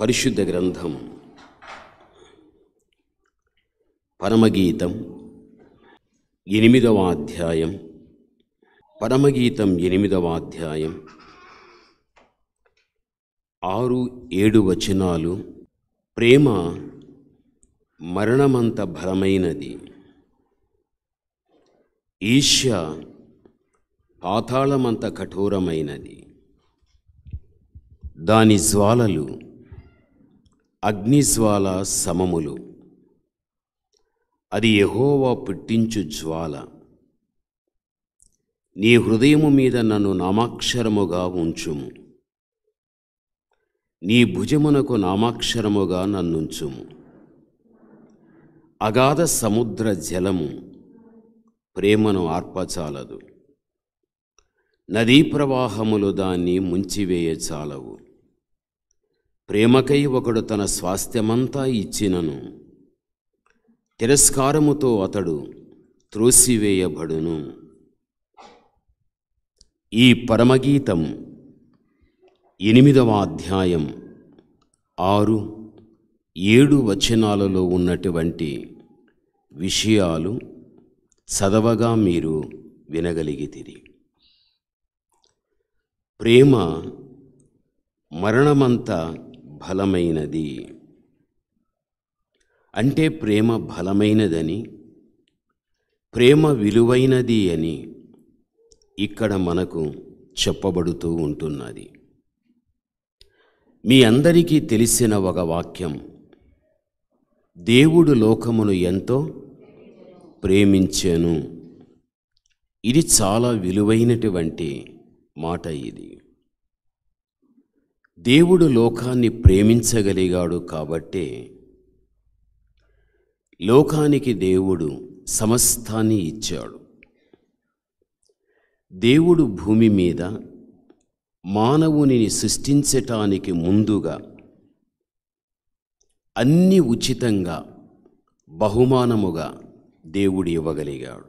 పరిశుద్ధ గ్రంథం పరమగీతం ఎనిమిదవ అధ్యాయం పరమగీతం ఎనిమిదవ అధ్యాయం ఆరు ఏడు వచనాలు ప్రేమ మరణమంత బలమైనది ఈష్య పాతాళమంత కఠోరమైనది దాని జ్వాలలు అగ్నిజ్వాల సమములు అది యహోవా పుట్టించు జ్వాల నీ హృదయము మీద నన్ను నామాక్షరముగా ఉంచుము నీ భుజమునకు నామాక్షరముగా నన్నుంచుము అగాధ సముద్ర జలము ప్రేమను ఆర్పచాలదు నదీ ప్రవాహములు దాన్ని ముంచివేయచాలవు ప్రేమకై ఒకడు తన స్వాస్థ్యమంతా ఇచ్చినను తిరస్కారముతో అతడు త్రోసివేయబడును ఈ పరమగీతం ఎనిమిదవ అధ్యాయం ఆరు ఏడు వచనాలలో ఉన్నటువంటి విషయాలు చదవగా మీరు వినగలిగితిరి ప్రేమ మరణమంతా బలమైనది అంటే ప్రేమ బలమైనదని ప్రేమ విలువైనది అని ఇక్కడ మనకు చెప్పబడుతూ ఉంటున్నది మీ అందరికీ తెలిసిన ఒక వాక్యం దేవుడు లోకమును ఎంతో ప్రేమించాను ఇది చాలా విలువైనటువంటి మాట ఇది దేవుడు లోకాన్ని ప్రేమించగలిగాడు కాబట్టే లోకానికి దేవుడు సమస్తాన్ని ఇచ్చాడు దేవుడు భూమి మీద మానవునిని సృష్టించటానికి ముందుగా అన్ని ఉచితంగా బహుమానముగా దేవుడు ఇవ్వగలిగాడు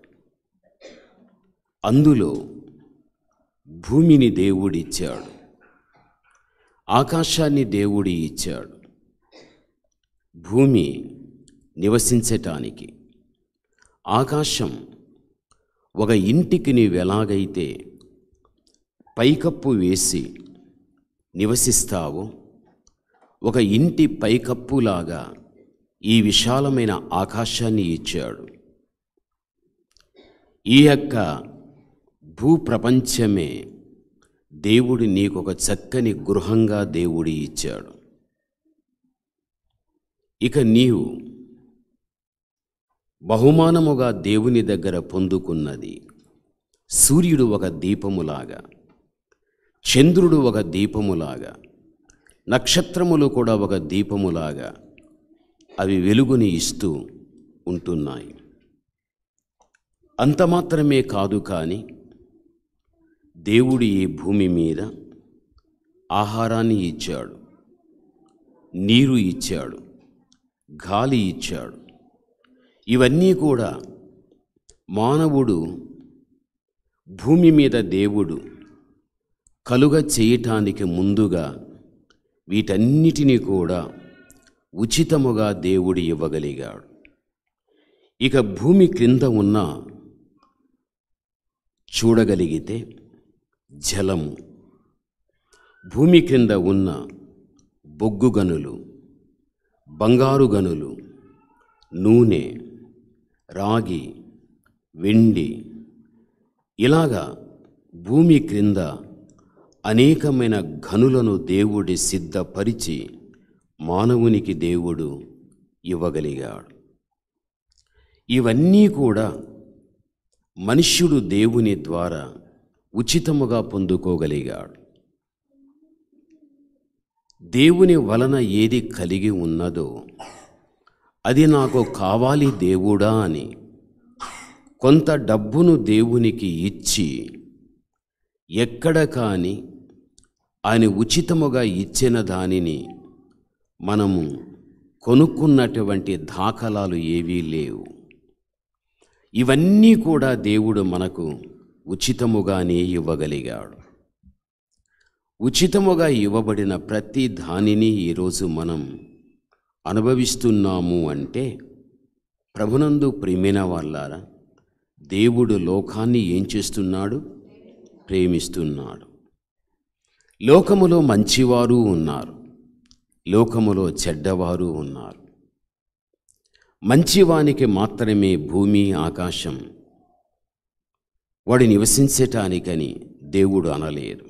అందులో భూమిని దేవుడిచ్చాడు ఆకాశాన్ని దేవుడి ఇచ్చాడు భూమి నివసించటానికి ఆకాశం ఒక ఇంటికి నీవెలాగైతే పైకప్పు వేసి నివసిస్తావో ఒక ఇంటి పైకప్పులాగా ఈ విశాలమైన ఆకాశాన్ని ఇచ్చాడు ఈ యొక్క భూప్రపంచమే దేవుడు నీకొక చక్కని గృహంగా దేవుడి ఇచ్చాడు ఇక నీవు బహుమానముగా దేవుని దగ్గర పొందుకున్నది సూర్యుడు ఒక దీపములాగా చంద్రుడు ఒక దీపములాగా నక్షత్రములు కూడా ఒక దీపములాగా అవి వెలుగుని ఇస్తూ ఉంటున్నాయి అంత మాత్రమే కాదు కానీ దేవుడు ఈ భూమి మీద ఆహారాన్ని ఇచ్చాడు నీరు ఇచ్చాడు గాలి ఇచ్చాడు ఇవన్నీ కూడా మానవుడు భూమి మీద దేవుడు కలుగ చేయటానికి ముందుగా వీటన్నిటినీ కూడా ఉచితముగా దేవుడు ఇవ్వగలిగాడు ఇక భూమి క్రింద ఉన్న చూడగలిగితే జలము భూమి క్రింద ఉన్న బొగ్గు గనులు బంగారు గనులు నూనె రాగి వెండి ఇలాగా భూమి క్రింద అనేకమైన ఘనులను దేవుడి సిద్ధపరిచి మానవునికి దేవుడు ఇవ్వగలిగాడు ఇవన్నీ కూడా మనుష్యుడు దేవుని ద్వారా ఉచితముగా పొందుకోగలిగాడు దేవుని వలన ఏది కలిగి ఉన్నదో అది నాకు కావాలి దేవుడా అని కొంత డబ్బును దేవునికి ఇచ్చి ఎక్కడ కాని ఆయన ఉచితముగా ఇచ్చిన దానిని మనము కొనుక్కున్నటువంటి దాఖలాలు ఏవీ లేవు ఇవన్నీ కూడా దేవుడు మనకు ఉచితముగానే ఇవ్వగలిగాడు ఉచితముగా ఇవ్వబడిన ప్రతి దానిని ఈరోజు మనం అనుభవిస్తున్నాము అంటే ప్రభునందు ప్రేమిన వాళ్ళారా దేవుడు లోకాన్ని ఏం చేస్తున్నాడు ప్రేమిస్తున్నాడు లోకములో మంచివారు ఉన్నారు లోకములో చెడ్డవారు ఉన్నారు మంచివానికి మాత్రమే భూమి ఆకాశం వాడు నివసించటానికని దేవుడు అనలేరు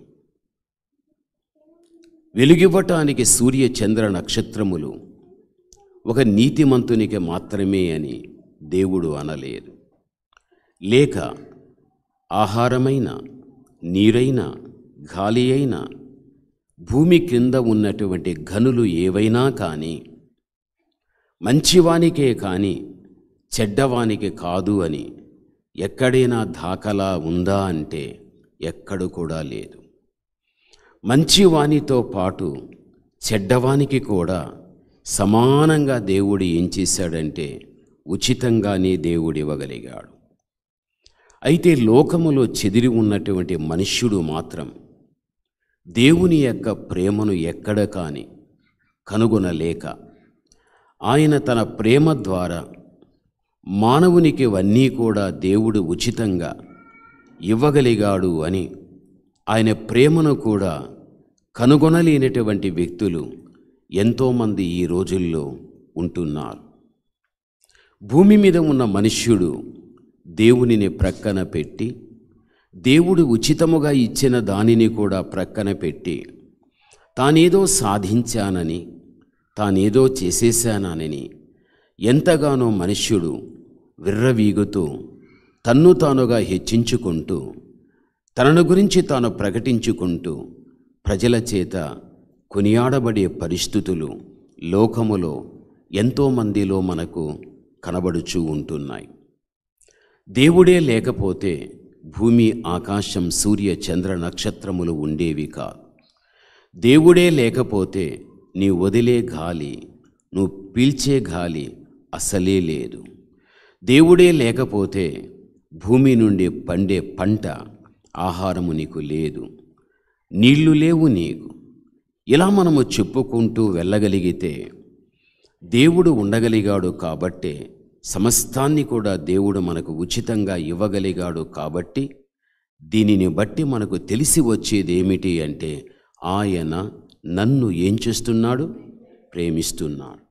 వెలుగివ్వటానికి సూర్య చంద్ర నక్షత్రములు ఒక నీతిమంతునికి మాత్రమే అని దేవుడు అనలేరు లేక ఆహారమైన నీరైన గాలి అయిన భూమి క్రింద ఉన్నటువంటి ఘనులు ఏవైనా కానీ మంచివానికే కానీ చెడ్డవానికి కాదు అని ఎక్కడైనా దాఖలా ఉందా అంటే ఎక్కడు కూడా లేదు మంచివానితో పాటు చెడ్డవానికి కూడా సమానంగా దేవుడు ఏం చేశాడంటే ఉచితంగానే దేవుడు ఇవ్వగలిగాడు అయితే లోకములో చెదిరి ఉన్నటువంటి మనుష్యుడు మాత్రం దేవుని యొక్క ప్రేమను ఎక్కడ కాని కనుగొనలేక ఆయన తన ప్రేమ ద్వారా మానవునికి అన్నీ కూడా దేవుడు ఉచితంగా ఇవ్వగలిగాడు అని ఆయన ప్రేమను కూడా కనుగొనలేనటువంటి వ్యక్తులు ఎంతోమంది ఈ రోజుల్లో ఉంటున్నారు భూమి మీద ఉన్న మనుష్యుడు దేవునిని ప్రక్కన పెట్టి దేవుడు ఉచితముగా ఇచ్చిన దానిని కూడా ప్రక్కన పెట్టి తానేదో సాధించానని తానేదో చేసేశానని ఎంతగానో మనుష్యుడు విర్రవీగుతూ తన్ను తానుగా హెచ్చించుకుంటూ తనను గురించి తాను ప్రకటించుకుంటూ ప్రజల చేత కొనియాడబడే పరిస్థితులు లోకములో ఎంతోమందిలో మనకు కనబడుచూ ఉంటున్నాయి దేవుడే లేకపోతే భూమి ఆకాశం సూర్య చంద్ర నక్షత్రములు ఉండేవి కాదు దేవుడే లేకపోతే నీ వదిలే గాలి నువ్వు పీల్చే గాలి అసలే లేదు దేవుడే లేకపోతే భూమి నుండి పండే పంట ఆహారము నీకు లేదు నీళ్లు లేవు నీకు ఇలా మనము చెప్పుకుంటూ వెళ్ళగలిగితే దేవుడు ఉండగలిగాడు కాబట్టే సమస్తాన్ని కూడా దేవుడు మనకు ఉచితంగా ఇవ్వగలిగాడు కాబట్టి దీనిని బట్టి మనకు తెలిసి వచ్చేది ఏమిటి అంటే ఆయన నన్ను ఏం చేస్తున్నాడు ప్రేమిస్తున్నాడు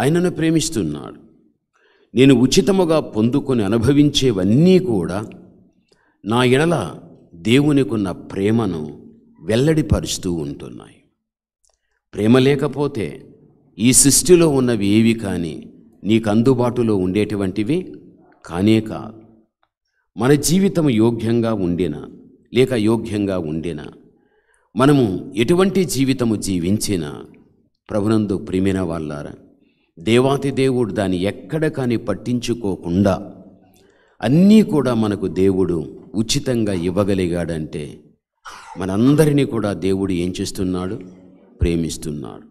ఆయనను ప్రేమిస్తున్నాడు నేను ఉచితముగా పొందుకొని అనుభవించేవన్నీ కూడా నా ఎడల దేవునికున్న ప్రేమను వెల్లడిపరుస్తూ ఉంటున్నాయి ప్రేమ లేకపోతే ఈ సృష్టిలో ఉన్నవి ఏవి కానీ నీకు అందుబాటులో ఉండేటువంటివి కానే కాదు మన జీవితం యోగ్యంగా ఉండినా లేక యోగ్యంగా ఉండినా మనము ఎటువంటి జీవితము జీవించినా ప్రభునందు ప్రేమిన వాళ్ళారా దేవాతి దేవుడు దాన్ని ఎక్కడ కానీ పట్టించుకోకుండా అన్నీ కూడా మనకు దేవుడు ఉచితంగా ఇవ్వగలిగాడంటే మనందరినీ కూడా దేవుడు ఏం చేస్తున్నాడు ప్రేమిస్తున్నాడు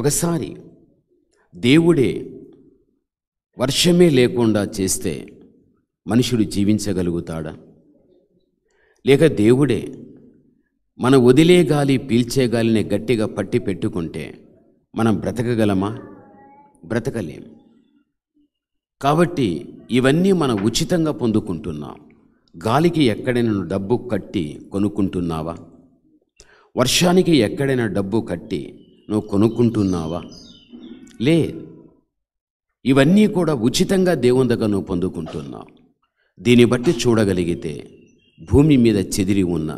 ఒకసారి దేవుడే వర్షమే లేకుండా చేస్తే మనుషుడు జీవించగలుగుతాడా లేక దేవుడే మన వదిలే గాలి పీల్చే గాలిని గట్టిగా పట్టి పెట్టుకుంటే మనం బ్రతకగలమా బ్రతకలేం కాబట్టి ఇవన్నీ మనం ఉచితంగా పొందుకుంటున్నాం గాలికి ఎక్కడైనా డబ్బు కట్టి కొనుక్కుంటున్నావా వర్షానికి ఎక్కడైనా డబ్బు కట్టి నువ్వు కొనుక్కుంటున్నావా లే ఇవన్నీ కూడా ఉచితంగా దేవుని దగ్గర నువ్వు పొందుకుంటున్నావు దీన్ని బట్టి చూడగలిగితే భూమి మీద చెదిరి ఉన్న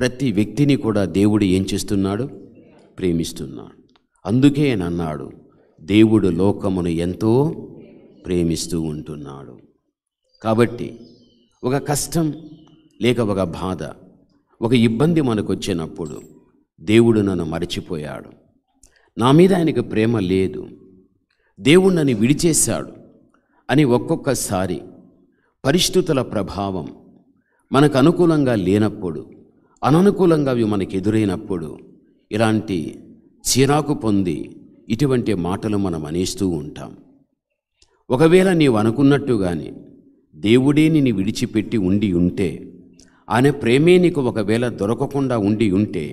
ప్రతి వ్యక్తిని కూడా దేవుడు ఏం చేస్తున్నాడు ప్రేమిస్తున్నాడు అందుకే అన్నాడు దేవుడు లోకమును ఎంతో ప్రేమిస్తూ ఉంటున్నాడు కాబట్టి ఒక కష్టం లేక ఒక బాధ ఒక ఇబ్బంది మనకు వచ్చినప్పుడు దేవుడు నన్ను మరచిపోయాడు నా మీద ఆయనకు ప్రేమ లేదు దేవుడు నన్ను విడిచేశాడు అని ఒక్కొక్కసారి పరిస్థితుల ప్రభావం మనకు అనుకూలంగా లేనప్పుడు అననుకూలంగా అవి మనకు ఎదురైనప్పుడు ఇలాంటి చిరాకు పొంది ఇటువంటి మాటలు మనం అనేస్తూ ఉంటాం ఒకవేళ నీవు కానీ దేవుడే నిన్ను విడిచిపెట్టి ఉండి ఉంటే ఆయన ప్రేమే నీకు ఒకవేళ దొరకకుండా ఉండి ఉంటే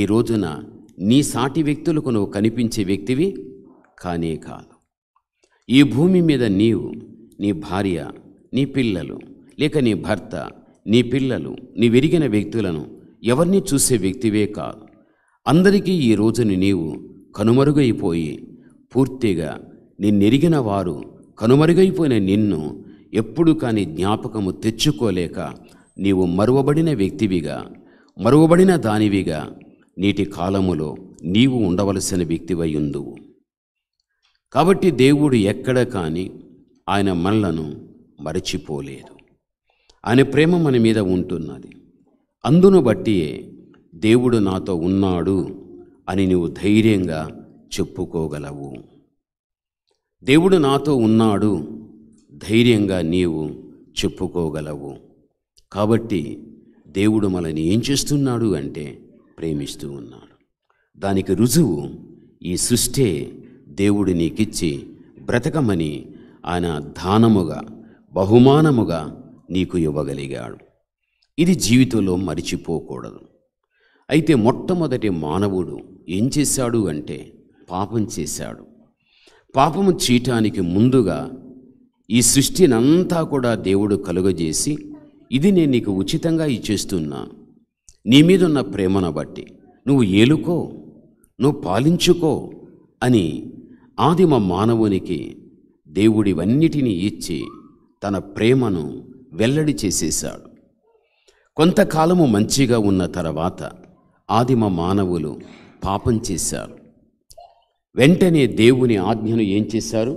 ఈ రోజున నీ సాటి వ్యక్తులకు నువ్వు కనిపించే వ్యక్తివి కానే కాదు ఈ భూమి మీద నీవు నీ భార్య నీ పిల్లలు లేక నీ భర్త నీ పిల్లలు నీ విరిగిన వ్యక్తులను ఎవరిని చూసే వ్యక్తివే కాదు అందరికీ ఈ రోజుని నీవు కనుమరుగైపోయి పూర్తిగా నిన్నెరిగిన వారు కనుమరుగైపోయిన నిన్ను ఎప్పుడు కాని జ్ఞాపకము తెచ్చుకోలేక నీవు మరువబడిన వ్యక్తివిగా మరువబడిన దానివిగా నీటి కాలములో నీవు ఉండవలసిన వ్యక్తివై ఉందువు కాబట్టి దేవుడు ఎక్కడ కానీ ఆయన మనలను మరచిపోలేదు ఆయన ప్రేమ మన మీద ఉంటున్నది అందును బట్టియే దేవుడు నాతో ఉన్నాడు అని నువ్వు ధైర్యంగా చెప్పుకోగలవు దేవుడు నాతో ఉన్నాడు ధైర్యంగా నీవు చెప్పుకోగలవు కాబట్టి దేవుడు మనని ఏం చేస్తున్నాడు అంటే ప్రేమిస్తూ ఉన్నాడు దానికి రుజువు ఈ సృష్టే దేవుడు నీకిచ్చి బ్రతకమని ఆయన దానముగా బహుమానముగా నీకు ఇవ్వగలిగాడు ఇది జీవితంలో మరిచిపోకూడదు అయితే మొట్టమొదటి మానవుడు ఏం చేశాడు అంటే పాపం చేశాడు పాపము చేయటానికి ముందుగా ఈ సృష్టినంతా కూడా దేవుడు కలుగజేసి ఇది నేను నీకు ఉచితంగా ఇచ్చేస్తున్నా నీ మీద ఉన్న ప్రేమను బట్టి నువ్వు ఏలుకో నువ్వు పాలించుకో అని ఆదిమ మానవునికి దేవుడివన్నిటినీ ఇచ్చి తన ప్రేమను వెల్లడి చేసేశాడు కొంతకాలము మంచిగా ఉన్న తర్వాత ఆదిమ మానవులు పాపం చేశారు వెంటనే దేవుని ఆజ్ఞను ఏం చేశారు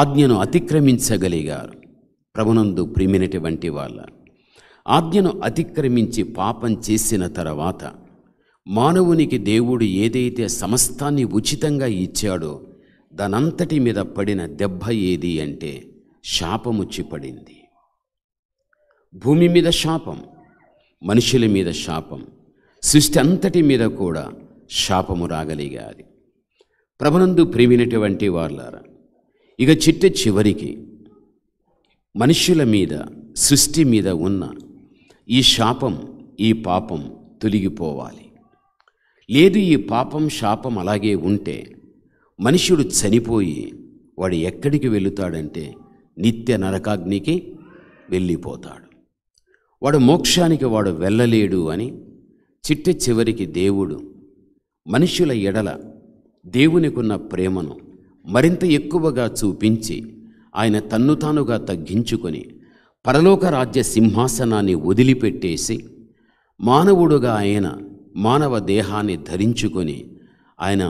ఆజ్ఞను అతిక్రమించగలిగారు ప్రభునందు ప్రిమినటువంటి వాళ్ళ ఆజ్ఞను అతిక్రమించి పాపం చేసిన తర్వాత మానవునికి దేవుడు ఏదైతే సమస్తాన్ని ఉచితంగా ఇచ్చాడో దానంతటి మీద పడిన దెబ్బ ఏది అంటే శాపముచ్చి పడింది భూమి మీద శాపం మనుషుల మీద శాపం సృష్టి అంతటి మీద కూడా శాపము రాగలిగాది ప్రభునందు ప్రేమినటువంటి వాళ్ళారా ఇక చిట్ట చివరికి మనుషుల మీద సృష్టి మీద ఉన్న ఈ శాపం ఈ పాపం తొలగిపోవాలి లేదు ఈ పాపం శాపం అలాగే ఉంటే మనుషుడు చనిపోయి వాడు ఎక్కడికి వెళుతాడంటే నిత్య నరకాగ్నికి వెళ్ళిపోతాడు వాడు మోక్షానికి వాడు వెళ్ళలేడు అని చిట్ట చివరికి దేవుడు మనుషుల ఎడల దేవునికున్న ప్రేమను మరింత ఎక్కువగా చూపించి ఆయన తన్ను తానుగా తగ్గించుకొని పరలోక రాజ్య సింహాసనాన్ని వదిలిపెట్టేసి మానవుడుగా ఆయన మానవ దేహాన్ని ధరించుకొని ఆయన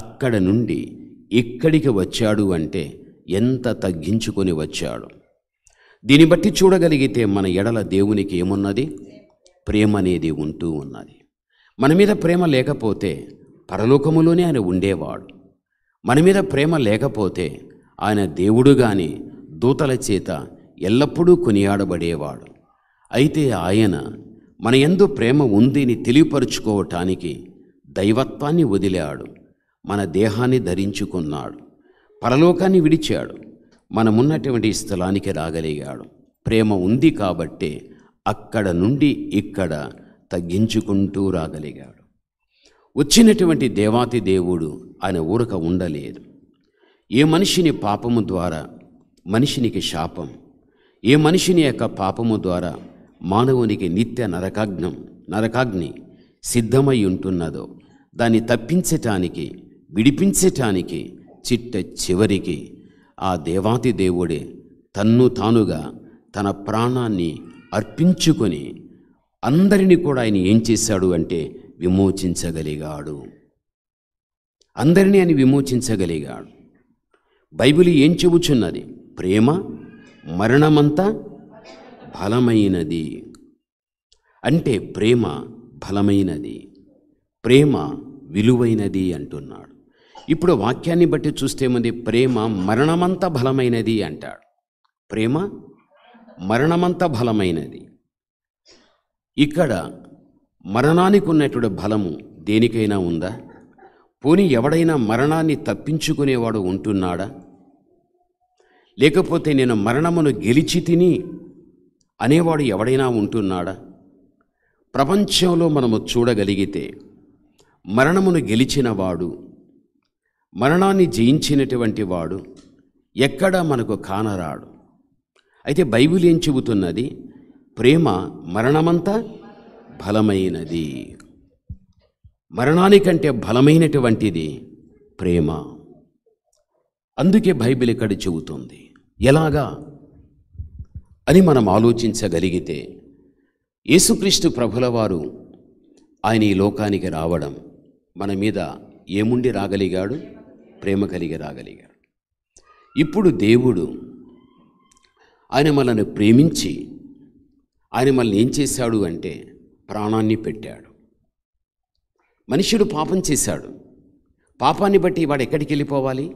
అక్కడ నుండి ఇక్కడికి వచ్చాడు అంటే ఎంత తగ్గించుకొని వచ్చాడు దీన్ని బట్టి చూడగలిగితే మన ఎడల దేవునికి ఏమున్నది ప్రేమ అనేది ఉంటూ ఉన్నది మన మీద ప్రేమ లేకపోతే పరలోకములోనే ఆయన ఉండేవాడు మన మీద ప్రేమ లేకపోతే ఆయన దేవుడు గాని దూతల చేత ఎల్లప్పుడూ కొనియాడబడేవాడు అయితే ఆయన మన ఎందు ప్రేమ ఉందిని తెలియపరుచుకోవటానికి దైవత్వాన్ని వదిలాడు మన దేహాన్ని ధరించుకున్నాడు పరలోకాన్ని విడిచాడు మనమున్నటువంటి స్థలానికి రాగలిగాడు ప్రేమ ఉంది కాబట్టే అక్కడ నుండి ఇక్కడ తగ్గించుకుంటూ రాగలిగాడు వచ్చినటువంటి దేవాతి దేవుడు ఆయన ఊరక ఉండలేదు ఏ మనిషిని పాపము ద్వారా మనిషినికి శాపం ఏ మనిషిని యొక్క పాపము ద్వారా మానవునికి నిత్య నరకాగ్నం నరకాగ్ని సిద్ధమై ఉంటున్నదో దాన్ని తప్పించటానికి విడిపించటానికి చిట్ట చివరికి ఆ దేవాతి దేవుడే తన్ను తానుగా తన ప్రాణాన్ని అర్పించుకొని అందరినీ కూడా ఆయన ఏం చేశాడు అంటే విమోచించగలిగాడు అందరినీ ఆయన విమోచించగలిగాడు బైబిల్ ఏం చెబుచున్నది ప్రేమ మరణమంతా బలమైనది అంటే ప్రేమ బలమైనది ప్రేమ విలువైనది అంటున్నాడు ఇప్పుడు వాక్యాన్ని బట్టి చూస్తేమంది ప్రేమ మరణమంత బలమైనది అంటాడు ప్రేమ మరణమంత బలమైనది ఇక్కడ మరణానికి ఉన్నటువంటి బలము దేనికైనా ఉందా పోని ఎవడైనా మరణాన్ని తప్పించుకునేవాడు ఉంటున్నాడా లేకపోతే నేను మరణమును గెలిచి తిని అనేవాడు ఎవడైనా ఉంటున్నాడా ప్రపంచంలో మనము చూడగలిగితే మరణమును గెలిచినవాడు మరణాన్ని జయించినటువంటి వాడు ఎక్కడ మనకు కానరాడు అయితే బైబిల్ ఏం చెబుతున్నది ప్రేమ మరణమంతా బలమైనది మరణానికంటే బలమైనటువంటిది ప్రేమ అందుకే బైబిల్ ఇక్కడ చెబుతుంది ఎలాగా అని మనం ఆలోచించగలిగితే యేసుక్రీస్తు ప్రభుల వారు ఆయన ఈ లోకానికి రావడం మన మీద ఏముండి రాగలిగాడు ప్రేమ కలిగి రాగలిగారు ఇప్పుడు దేవుడు ఆయన మనల్ని ప్రేమించి ఆయన మనల్ని ఏం చేశాడు అంటే ప్రాణాన్ని పెట్టాడు మనుషుడు పాపం చేశాడు పాపాన్ని బట్టి వాడు ఎక్కడికి వెళ్ళిపోవాలి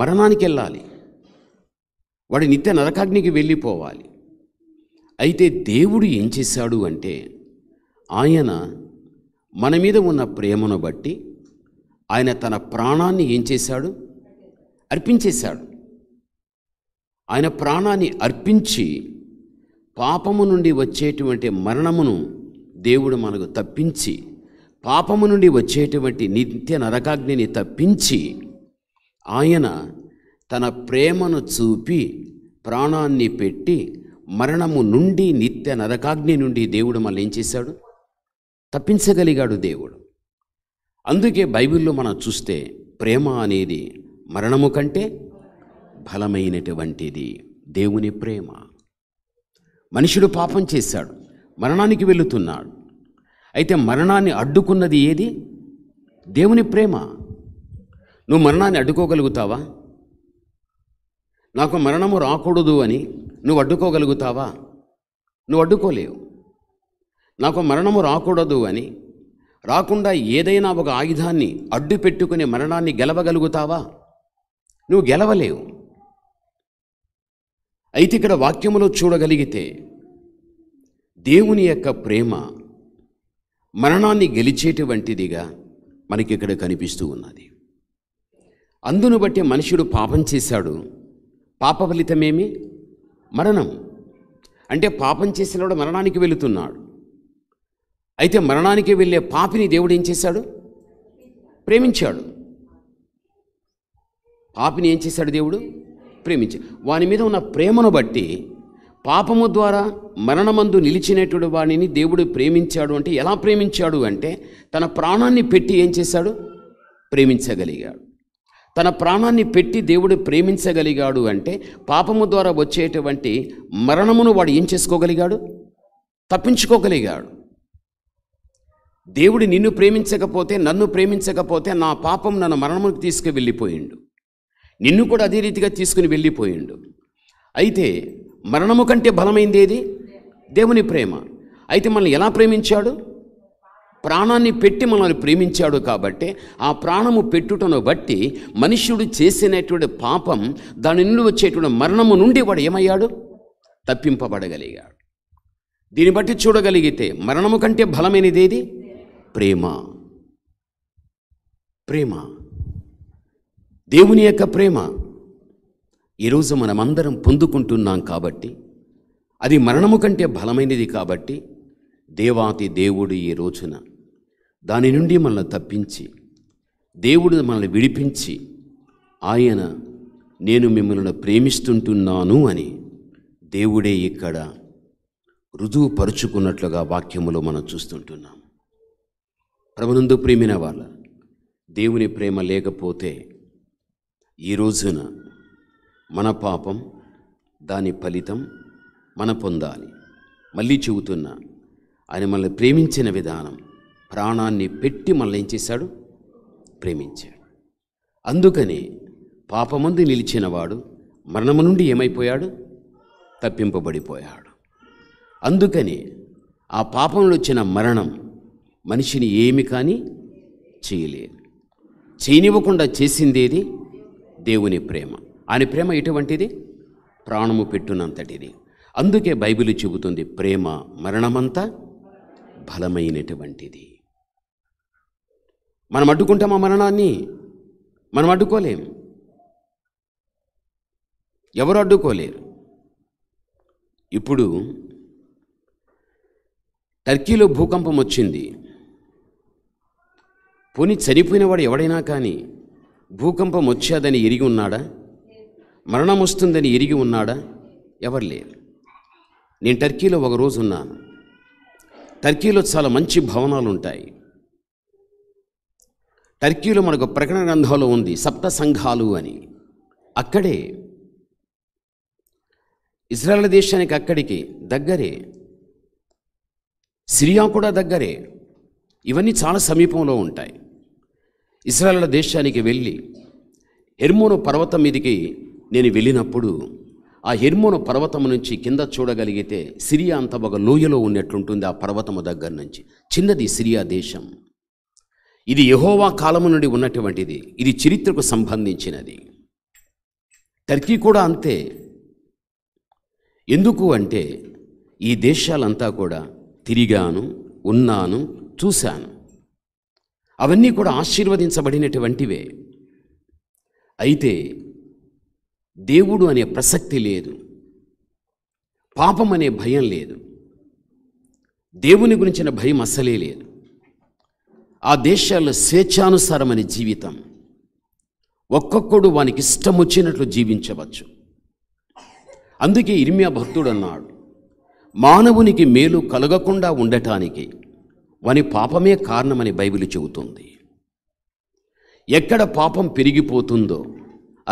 మరణానికి వెళ్ళాలి వాడు నిత్య నరకాగ్నికి వెళ్ళిపోవాలి అయితే దేవుడు ఏం చేశాడు అంటే ఆయన మన మీద ఉన్న ప్రేమను బట్టి ఆయన తన ప్రాణాన్ని ఏం చేశాడు అర్పించేశాడు ఆయన ప్రాణాన్ని అర్పించి పాపము నుండి వచ్చేటువంటి మరణమును దేవుడు మనకు తప్పించి పాపము నుండి వచ్చేటువంటి నిత్య నరకాగ్నిని తప్పించి ఆయన తన ప్రేమను చూపి ప్రాణాన్ని పెట్టి మరణము నుండి నిత్య నరకాగ్ని నుండి దేవుడు మళ్ళీ ఏం చేశాడు తప్పించగలిగాడు దేవుడు అందుకే బైబిల్లో మనం చూస్తే ప్రేమ అనేది మరణము కంటే బలమైనటువంటిది దేవుని ప్రేమ మనుషుడు పాపం చేశాడు మరణానికి వెళుతున్నాడు అయితే మరణాన్ని అడ్డుకున్నది ఏది దేవుని ప్రేమ నువ్వు మరణాన్ని అడ్డుకోగలుగుతావా నాకు మరణము రాకూడదు అని నువ్వు అడ్డుకోగలుగుతావా నువ్వు అడ్డుకోలేవు నాకు మరణము రాకూడదు అని రాకుండా ఏదైనా ఒక ఆయుధాన్ని అడ్డు పెట్టుకునే మరణాన్ని గెలవగలుగుతావా నువ్వు గెలవలేవు అయితే ఇక్కడ వాక్యములో చూడగలిగితే దేవుని యొక్క ప్రేమ మరణాన్ని గెలిచేటువంటిదిగా మనకి ఇక్కడ కనిపిస్తూ ఉన్నది అందును బట్టి మనుషుడు పాపం చేశాడు పాప ఫలితమేమి మరణం అంటే పాపం వాడు మరణానికి వెళుతున్నాడు అయితే మరణానికి వెళ్ళే పాపిని దేవుడు ఏం చేశాడు ప్రేమించాడు పాపిని ఏం చేశాడు దేవుడు ప్రేమించాడు వాని మీద ఉన్న ప్రేమను బట్టి పాపము ద్వారా మరణమందు నిలిచినటువంటి వాణిని దేవుడు ప్రేమించాడు అంటే ఎలా ప్రేమించాడు అంటే తన ప్రాణాన్ని పెట్టి ఏం చేశాడు ప్రేమించగలిగాడు తన ప్రాణాన్ని పెట్టి దేవుడు ప్రేమించగలిగాడు అంటే పాపము ద్వారా వచ్చేటువంటి మరణమును వాడు ఏం చేసుకోగలిగాడు తప్పించుకోగలిగాడు దేవుడు నిన్ను ప్రేమించకపోతే నన్ను ప్రేమించకపోతే నా పాపం నన్ను మరణములకు తీసుకు వెళ్ళిపోయిండు నిన్ను కూడా అదే రీతిగా తీసుకుని వెళ్ళిపోయిండు అయితే మరణము కంటే బలమైంది ఏది దేవుని ప్రేమ అయితే మనల్ని ఎలా ప్రేమించాడు ప్రాణాన్ని పెట్టి మనల్ని ప్రేమించాడు కాబట్టి ఆ ప్రాణము పెట్టుటను బట్టి మనుష్యుడు చేసినటువంటి పాపం దాని నుండి వచ్చేటువంటి మరణము నుండి వాడు ఏమయ్యాడు తప్పింపబడగలిగాడు దీన్ని బట్టి చూడగలిగితే మరణము కంటే బలమైనదేది ప్రేమ ప్రేమ దేవుని యొక్క ప్రేమ ఈరోజు మనమందరం పొందుకుంటున్నాం కాబట్టి అది మరణము కంటే బలమైనది కాబట్టి దేవాతి దేవుడు ఈ రోజున దాని నుండి మనల్ని తప్పించి దేవుడు మనల్ని విడిపించి ఆయన నేను మిమ్మల్ని ప్రేమిస్తుంటున్నాను అని దేవుడే ఇక్కడ పరుచుకున్నట్లుగా వాక్యములో మనం చూస్తుంటున్నాం ప్రభునందు ప్రేమిన వాళ్ళ దేవుని ప్రేమ లేకపోతే ఈ రోజున మన పాపం దాని ఫలితం మన పొందాలి మళ్ళీ చెబుతున్నా ఆయన మనల్ని ప్రేమించిన విధానం ప్రాణాన్ని పెట్టి మనల్ని ఏం చేశాడు ప్రేమించాడు అందుకని పాపమందు నిలిచినవాడు మరణము నుండి ఏమైపోయాడు తప్పింపబడిపోయాడు అందుకని ఆ పాపంలో వచ్చిన మరణం మనిషిని ఏమి కానీ చేయలేదు చేయనివ్వకుండా చేసిందేది దేవుని ప్రేమ ఆయన ప్రేమ ఎటువంటిది ప్రాణము పెట్టునంతటిది అందుకే బైబిల్ చెబుతుంది ప్రేమ మరణమంతా బలమైనటువంటిది మనం అడ్డుకుంటాం ఆ మరణాన్ని మనం అడ్డుకోలేం ఎవరు అడ్డుకోలేరు ఇప్పుడు టర్కీలో భూకంపం వచ్చింది పోనీ చనిపోయినవాడు ఎవడైనా కానీ భూకంపం వచ్చాదని ఎరిగి ఉన్నాడా మరణం వస్తుందని ఎరిగి ఉన్నాడా ఎవరు లేరు నేను టర్కీలో ఒక రోజు ఉన్నాను టర్కీలో చాలా మంచి భవనాలు ఉంటాయి టర్కీలో మనకు ప్రకటన గ్రంథంలో ఉంది సప్త సంఘాలు అని అక్కడే ఇజ్రాయల్ దేశానికి అక్కడికి దగ్గరే సిరియా కూడా దగ్గరే ఇవన్నీ చాలా సమీపంలో ఉంటాయి ఇస్రాయల్ దేశానికి వెళ్ళి హెర్మోను పర్వతం మీదికి నేను వెళ్ళినప్పుడు ఆ హెర్మోను పర్వతం నుంచి కింద చూడగలిగితే సిరియా అంత ఒక లోయలో ఉన్నట్లుంటుంది ఆ పర్వతము దగ్గర నుంచి చిన్నది సిరియా దేశం ఇది యహోవా కాలము నుండి ఉన్నటువంటిది ఇది చరిత్రకు సంబంధించినది టర్కీ కూడా అంతే ఎందుకు అంటే ఈ దేశాలంతా కూడా తిరిగాను ఉన్నాను చూశాను అవన్నీ కూడా ఆశీర్వదించబడినటువంటివే అయితే దేవుడు అనే ప్రసక్తి లేదు పాపం అనే భయం లేదు దేవుని గురించిన భయం అస్సలే లేదు ఆ దేశాల్లో స్వేచ్ఛానుసారమైన జీవితం ఒక్కొక్కడు వానికి ఇష్టం వచ్చినట్లు జీవించవచ్చు అందుకే ఇర్మ్యా భక్తుడు అన్నాడు మానవునికి మేలు కలగకుండా ఉండటానికి వని పాపమే కారణమని బైబిల్ చెబుతుంది ఎక్కడ పాపం పెరిగిపోతుందో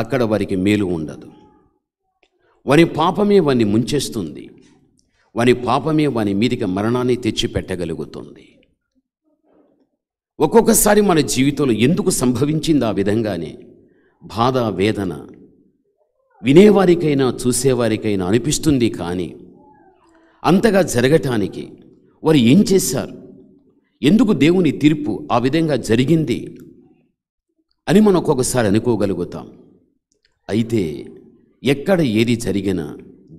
అక్కడ వారికి మేలు ఉండదు వని పాపమే వాని ముంచేస్తుంది వని పాపమే వాని మీదికి మరణాన్ని తెచ్చిపెట్టగలుగుతుంది ఒక్కొక్కసారి మన జీవితంలో ఎందుకు సంభవించింది ఆ విధంగానే బాధ వేదన వినేవారికైనా చూసేవారికైనా అనిపిస్తుంది కానీ అంతగా జరగటానికి వారు ఏం చేశారు ఎందుకు దేవుని తీర్పు ఆ విధంగా జరిగింది అని మనం ఒక్కొక్కసారి అనుకోగలుగుతాం అయితే ఎక్కడ ఏది జరిగినా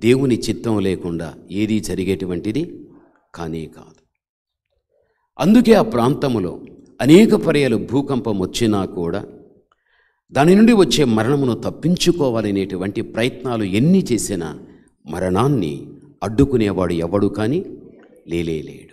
దేవుని చిత్తం లేకుండా ఏది జరిగేటువంటిది కానీ కాదు అందుకే ఆ ప్రాంతములో అనేక పర్యాలు భూకంపం వచ్చినా కూడా దాని నుండి వచ్చే మరణమును తప్పించుకోవాలనేటువంటి ప్రయత్నాలు ఎన్ని చేసినా మరణాన్ని అడ్డుకునేవాడు ఎవడు కానీ లేడు